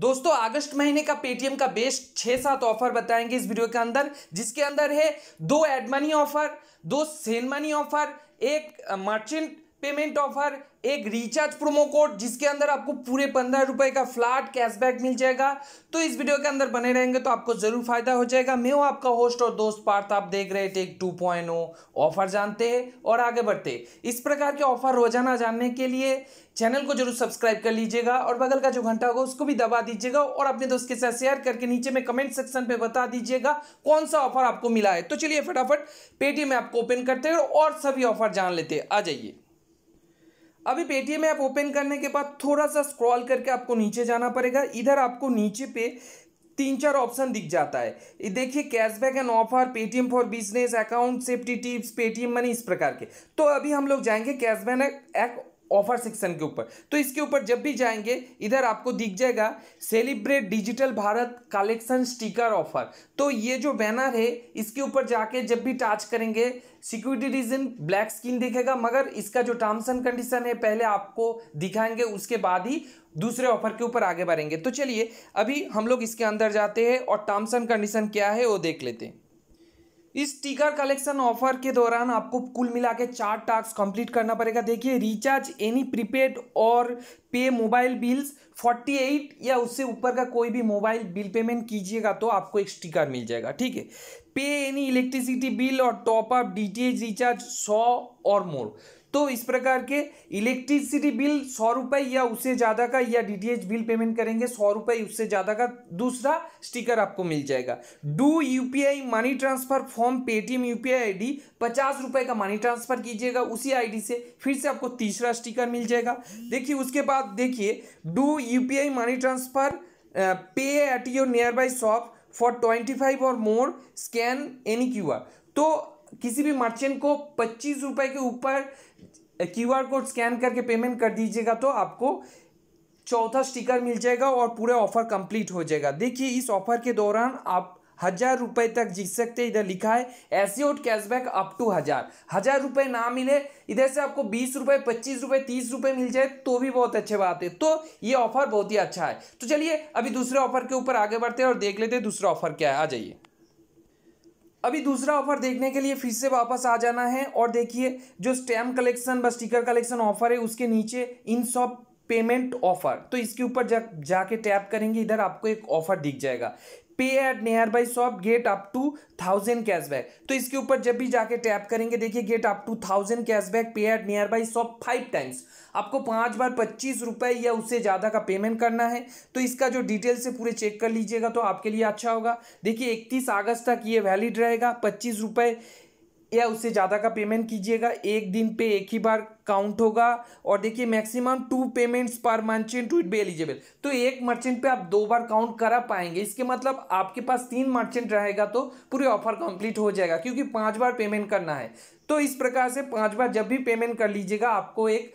दोस्तों अगस्त महीने का पेटीएम का बेस्ट छः सात ऑफर बताएंगे इस वीडियो के अंदर जिसके अंदर है दो एड मनी ऑफर दो सेन मनी ऑफर एक मर्चेंट पेमेंट ऑफर एक रिचार्ज प्रोमो कोड जिसके अंदर आपको पूरे पंद्रह रुपए का फ्लैट कैशबैक मिल जाएगा तो इस वीडियो के अंदर बने रहेंगे तो आपको जरूर फायदा हो जाएगा मैं हूं आपका होस्ट और दोस्त पार्थ आप देख रहे टेक टू पॉइंट ऑफर जानते हैं और आगे बढ़ते इस प्रकार के ऑफर रोजाना जानने के लिए चैनल को जरूर सब्सक्राइब कर लीजिएगा और बगल का जो घंटा होगा उसको भी दबा दीजिएगा और अपने दोस्त के साथ शेयर करके नीचे में कमेंट सेक्शन पे बता दीजिएगा कौन सा ऑफर आपको मिला है तो चलिए फटाफट पेटीएम ऐप को ओपन करते हैं और सभी ऑफर जान लेते हैं आ जाइए अभी पेटीएम ऐप ओपन करने के बाद थोड़ा सा स्क्रॉल करके आपको नीचे जाना पड़ेगा इधर आपको नीचे पे तीन चार ऑप्शन दिख जाता है देखिए cashback and offer Paytm for business account safety tips Paytm money इस प्रकार के तो अभी हम लोग जाएंगे कैशबैक ऑफर सेक्शन के ऊपर तो इसके ऊपर जब भी जाएंगे इधर आपको दिख जाएगा celebrate digital Bharat collection sticker offer तो ये जो बैनर है इसके ऊपर जाके जब भी टच करेंगे सिक्योरिटी रीजन ब्लैक स्किन दिखेगा मगर इसका जो टर्म्स एंड कंडीशन है पहले आपको दिखाएंगे उसके बाद ही दूसरे ऑफर के ऊपर आगे बढ़ेंगे तो चलिए अभी हम लोग इसके अंदर जाते हैं और टर्म्स एंड कंडीशन क्या है वो देख लेते हैं इस स्टिकर कलेक्शन ऑफर के दौरान आपको कुल मिला के चार टास्क कंप्लीट करना पड़ेगा देखिए रिचार्ज एनी प्रीपेड और पे मोबाइल बिल्स 48 या उससे ऊपर का कोई भी मोबाइल बिल पेमेंट कीजिएगा तो आपको एक स्टिकर मिल जाएगा ठीक है पे एनी इलेक्ट्रिसिटी बिल और टॉपअप डी टी रिचार्ज सौ और मोर तो इस प्रकार के इलेक्ट्रिसिटी बिल सौ रुपये या उससे ज़्यादा का या डीटीएच बिल पेमेंट करेंगे सौ रुपये उससे ज़्यादा का दूसरा स्टिकर आपको मिल जाएगा do UPI money transfer form Paytm UPI ID पचास रुपये का मनी ट्रांसफर कीजिएगा उसी आईडी से फिर से आपको तीसरा स्टिकर मिल जाएगा देखिए उसके बाद देखिए do UPI money transfer pay at your nearby shop for twenty five और more scan any Q R तो किसी भी मर्चेंट को पच्चीस रुपए के ऊपर क्यूआर कोड स्कैन करके पेमेंट कर दीजिएगा तो आपको चौथा स्टिकर मिल जाएगा और पूरे ऑफर कंप्लीट हो जाएगा देखिए इस ऑफर के दौरान आप हज़ार रुपये तक जीत सकते इधर लिखा है ऐसी और कैशबैक अप टू हज़ार हज़ार रुपये ना मिले इधर से आपको बीस रुपये पच्चीस रुपये तीस रुपये मिल जाए तो भी बहुत अच्छी बात है तो ये ऑफर बहुत ही अच्छा है तो चलिए अभी दूसरे ऑफर के ऊपर आगे बढ़ते हैं और देख लेते हैं दूसरा ऑफर क्या है आ जाइए अभी दूसरा ऑफर देखने के लिए फिर से वापस आ जाना है और देखिए जो स्टैम्प कलेक्शन व स्टिकर कलेक्शन ऑफर है उसके नीचे इन सब पेमेंट ऑफर तो इसके ऊपर जा जाके टैप करेंगे इधर आपको एक ऑफर दिख जाएगा pay at nearby shop get up to thousand cashback तो इसके ऊपर जब भी जाके टैप करेंगे देखिए get up to thousand cashback pay at nearby shop five times आपको पांच बार पच्चीस रुपए या उससे ज़्यादा का पेमेंट करना है तो इसका जो डिटेल से पूरे चेक कर लीजिएगा तो आपके लिए अच्छा होगा देखिए इकतीस अगस्त तक ये वैलिड रहेगा पच्चीस रुपये या उससे ज़्यादा का पेमेंट कीजिएगा एक दिन पे एक ही बार काउंट होगा और देखिए मैक्सिमम टू पेमेंट्स पर मर्चेंट विड बी एलिजिबल तो एक मर्चेंट पे आप दो बार काउंट करा पाएंगे इसके मतलब आपके पास तीन मर्चेंट रहेगा तो पूरे ऑफर कंप्लीट हो जाएगा क्योंकि पांच बार पेमेंट करना है तो इस प्रकार से पांच बार जब भी पेमेंट कर लीजिएगा आपको एक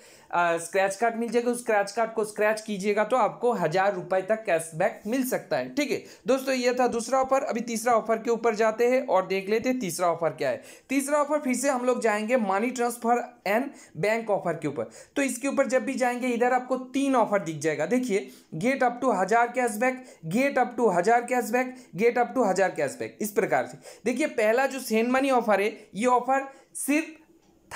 स्क्रैच कार्ड मिल जाएगा उस स्क्रैच कार्ड को स्क्रैच कीजिएगा तो आपको हज़ार रुपए तक कैशबैक मिल सकता है ठीक है दोस्तों ये था दूसरा ऑफर अभी तीसरा ऑफर के ऊपर जाते हैं और देख लेते हैं तीसरा ऑफर क्या है तीसरा ऑफर फिर से हम लोग जाएंगे money transfer and bank bank offer के ऊपर तो इसके ऊपर जब भी जाएंगे इधर आपको तीन ऑफर दिख जाएगा देखिए गेट अप टू हज़ार कैशबैक गेट अप टू हज़ार कैशबैक गेट अप टू हज़ार कैशबैक इस प्रकार से देखिए पहला जो सेंड मनी ऑफर है ये ऑफर सिर्फ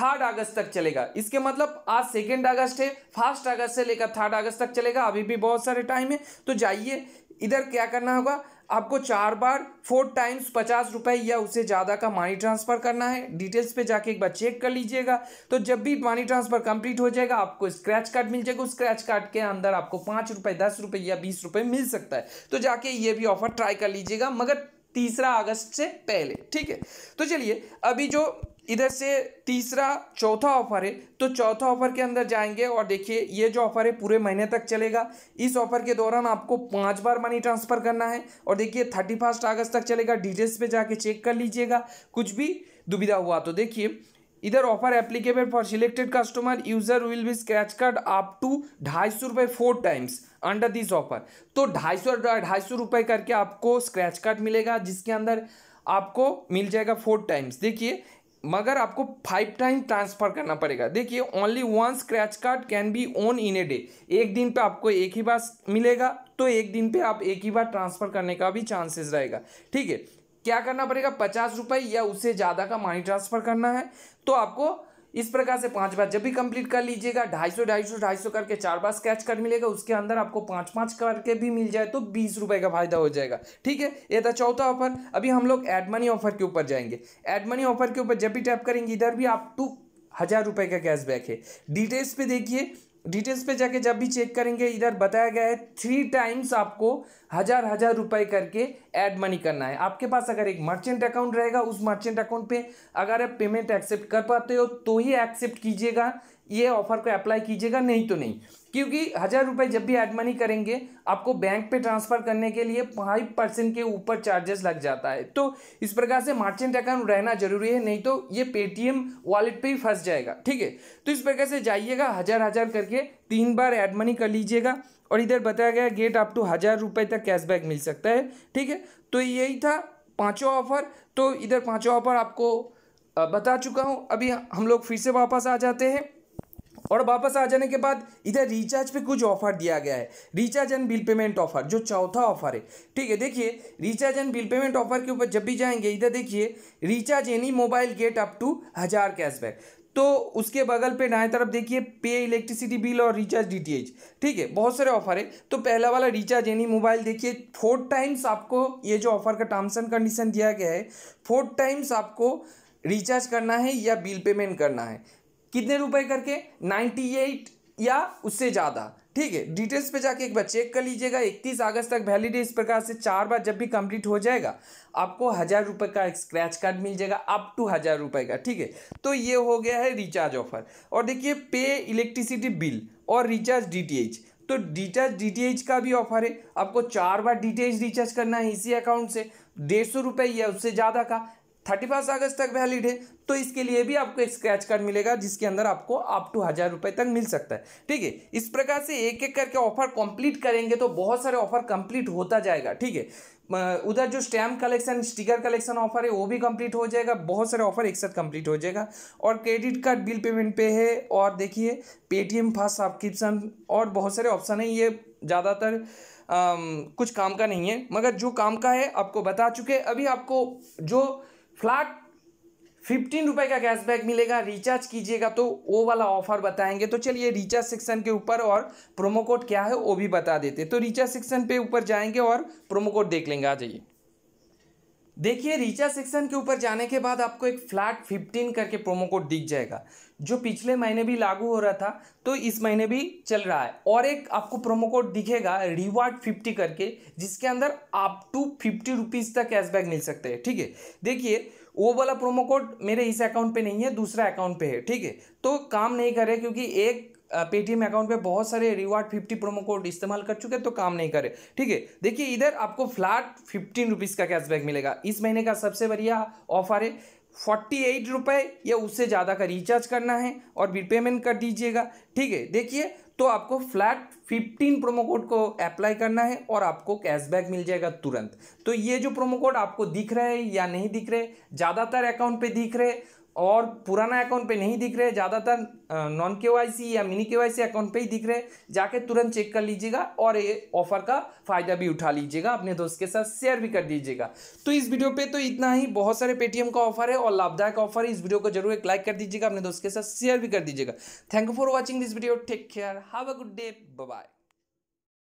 थर्ड अगस्त तक चलेगा इसके मतलब आज सेकेंड अगस्त है फर्स्ट अगस्त से लेकर थर्ड अगस्त तक चलेगा अभी भी बहुत सारे टाइम है तो जाइए इधर क्या करना होगा आपको चार बार फोर टाइम्स पचास रुपये या उससे ज़्यादा का मनी ट्रांसफ़र करना है डिटेल्स पे जाके एक बार चेक कर लीजिएगा तो जब भी मनी ट्रांसफ़र कंप्लीट हो जाएगा आपको स्क्रैच कार्ड मिल जाएगा उस स्क्रैच कार्ड के अंदर आपको पाँच रुपए दस रुपये या बीस रुपये मिल सकता है तो जाके ये भी ऑफर ट्राई कर लीजिएगा मगर तीसरा अगस्त से पहले ठीक है तो चलिए अभी जो इधर से तीसरा चौथा ऑफर है तो चौथा ऑफर के अंदर जाएंगे और देखिए ये जो ऑफर है पूरे महीने तक चलेगा इस ऑफर के दौरान आपको पांच बार मनी ट्रांसफ़र करना है और देखिए थर्टी फर्स्ट अगस्त तक चलेगा डिटेल्स पे जाके चेक कर लीजिएगा कुछ भी दुविधा हुआ तो देखिए इधर offer applicable for selected customer user will be scratch card up to ढाई सौ रुपये four times under this offer तो ढाई सौ ढाई सौ रुपये करके आपको स्क्रैच कार्ड मिलेगा जिसके अंदर आपको मिल जाएगा फोर टाइम्स देखिए मगर आपको फाइव टाइम ट्रांसफ़र करना पड़ेगा देखिए only one scratch card can be won in a day एक दिन पे आपको एक ही बार मिलेगा तो एक दिन पे आप एक ही बार ट्रांसफ़र करने का भी चांसेस रहेगा ठीक है क्या करना पड़ेगा पचास रुपये या उससे ज़्यादा का मनी ट्रांसफ़र करना है तो आपको इस प्रकार से पांच बार जब भी कंप्लीट कर लीजिएगा ढाई सौ ढाई सौ ढाई सौ करके चार बार स्क्रैच कार्ड मिलेगा उसके अंदर आपको पाँच पाँच करके भी मिल जाए तो बीस रुपए का फायदा हो जाएगा ठीक है ये था चौथा ऑफर अभी हम लोग एड मनी ऑफर के ऊपर जाएंगे एड मनी ऑफर के ऊपर जब भी टैप करेंगे इधर भी आप टू हज़ार रुपए का कैशबैक है डिटेल्स पे देखिए डिटेल्स पे जाके जब भी चेक करेंगे इधर बताया गया है थ्री टाइम्स आपको हज़ार हज़ार रुपए करके ऐड मनी करना है आपके पास अगर एक मर्चेंट अकाउंट रहेगा उस मर्चेंट अकाउंट पे अगर आप पेमेंट एक्सेप्ट कर पाते हो तो ही एक्सेप्ट कीजिएगा ये ऑफर को अप्लाई कीजिएगा नहीं तो नहीं क्योंकि हज़ार रुपये जब भी ऐड मनी करेंगे आपको बैंक पे ट्रांसफ़र करने के लिए फाइव परसेंट के ऊपर चार्जेस लग जाता है तो इस प्रकार से मार्चेंट अकाउंट रहना जरूरी है नहीं तो ये पेटीएम वॉलेट पे ही फंस जाएगा ठीक है तो इस प्रकार से जाइएगा हज़ार हज़ार करके तीन बार ऐड मनी कर लीजिएगा और इधर बताया गया गेट आप टू तो हज़ार रुपये तक कैशबैक मिल सकता है ठीक है तो यही था पाँचों ऑफर तो इधर पाँचों ऑफर आपको बता चुका हूँ अभी हम लोग फिर से वापस आ जाते हैं और वापस आ जाने के बाद इधर रिचार्ज पे कुछ ऑफर दिया गया है recharge and bill payment offer जो चौथा ऑफर है ठीक है देखिए recharge and bill payment offer के ऊपर जब भी जाएंगे इधर देखिए recharge any mobile get up to हज़ार कैशबैक तो उसके बगल पे नाए तरफ देखिए पे इलेक्ट्रिसिटी बिल और रिचार्ज डीटीएच ठीक है बहुत सारे ऑफर है तो पहला वाला रिचार्ज यानी मोबाइल देखिए फोर टाइम्स आपको ये जो ऑफर का टर्म्स एंड कंडीशन दिया गया है फोर टाइम्स आपको रिचार्ज करना है या बिल पेमेंट करना है कितने रुपए करके 98 या उससे ज़्यादा ठीक है डिटेल्स पे जाके एक बार चेक कर लीजिएगा 31 अगस्त तक वैलिड इस प्रकार से चार बार जब भी कंप्लीट हो जाएगा आपको हज़ार रुपये का एक स्क्रैच कार्ड मिल जाएगा अप टू हज़ार रुपये का ठीक है तो ये हो गया है रिचार्ज ऑफर और देखिए पे इलेक्ट्रिसिटी बिल और रिचार्ज डी तो रिचार्ज डी का भी ऑफर है आपको चार बार डीटीएच रिचार्ज करना है इसी अकाउंट से डेढ़ सौ रुपये या उससे ज़्यादा का थर्टी फर्स्ट अगस्त तक वैलिड है तो इसके लिए भी आपको एक स्क्रैच कार्ड मिलेगा जिसके अंदर आपको आप टू हज़ार रुपये तक मिल सकता है ठीक है इस प्रकार से एक एक करके ऑफर कंप्लीट करेंगे तो बहुत सारे ऑफर कंप्लीट होता जाएगा ठीक है उधर जो stamp collection sticker collection offer है वो भी कंप्लीट हो जाएगा बहुत सारे ऑफर एक साथ कंप्लीट हो जाएगा और क्रेडिट कार्ड बिल पेमेंट पे है और देखिए पेटीएम फास्ट सब्सक्रिप्शन और बहुत सारे ऑप्शन हैं ये ज़्यादातर कुछ काम का नहीं है मगर जो काम का है आपको बता चुके अभी आपको जो फ्लैट फिफ्टीन रुपये का कैशबैक मिलेगा रिचार्ज कीजिएगा तो वो वाला ऑफर बताएंगे तो चलिए रिचार्ज सेक्शन के ऊपर और प्रोमो कोड क्या है वो भी बता देते तो रिचार्ज सेक्शन पे ऊपर जाएंगे और प्रोमो कोड देख लेंगे आ जाइए देखिए रिचार्ज सेक्शन के ऊपर जाने के बाद आपको एक फ्लैट 15 करके प्रोमो कोड दिख जाएगा जो पिछले महीने भी लागू हो रहा था तो इस महीने भी चल रहा है और एक आपको प्रोमो कोड दिखेगा रिवार्ड 50 करके जिसके अंदर आप टू फिफ्टी रुपीज़ तक कैशबैक मिल सकते हैं ठीक है देखिए वो वाला प्रोमो कोड मेरे इस अकाउंट पे नहीं है दूसरा अकाउंट पे है ठीक है तो काम नहीं करे क्योंकि एक पेटीएम अकाउंट पे बहुत सारे रिवार्ड फिफ्टी प्रोमो कोड इस्तेमाल कर चुके हैं तो काम नहीं करे ठीक है देखिए इधर आपको फ्लैट फिफ्टीन रुपीज़ का कैशबैक मिलेगा इस महीने का सबसे बढ़िया ऑफर है फोर्टी एट रुपये या उससे ज़्यादा का रिचार्ज करना है और बिल पेमेंट कर दीजिएगा ठीक है देखिए तो आपको फ्लैट 15 प्रोमो कोड को अप्लाई करना है और आपको कैशबैक मिल जाएगा तुरंत तो ये जो प्रोमो कोड आपको दिख रहे हैं या नहीं दिख रहे ज़्यादातर अकाउंट पे दिख रहे और पुराना अकाउंट पे नहीं दिख रहे ज़्यादातर नॉन के या मिनी के अकाउंट पे ही दिख रहे जाके तुरंत चेक कर लीजिएगा और ये ऑफर का फ़ायदा भी उठा लीजिएगा अपने दोस्त के साथ शेयर भी कर दीजिएगा तो इस वीडियो पे तो इतना ही बहुत सारे पेटीएम का ऑफर है और लाभदायक ऑफर है इस वीडियो को जरूर एक लाइक कर दीजिएगा अपने दोस्त के साथ शेयर भी कर दीजिएगा thank you for watching this video take care have a good day bye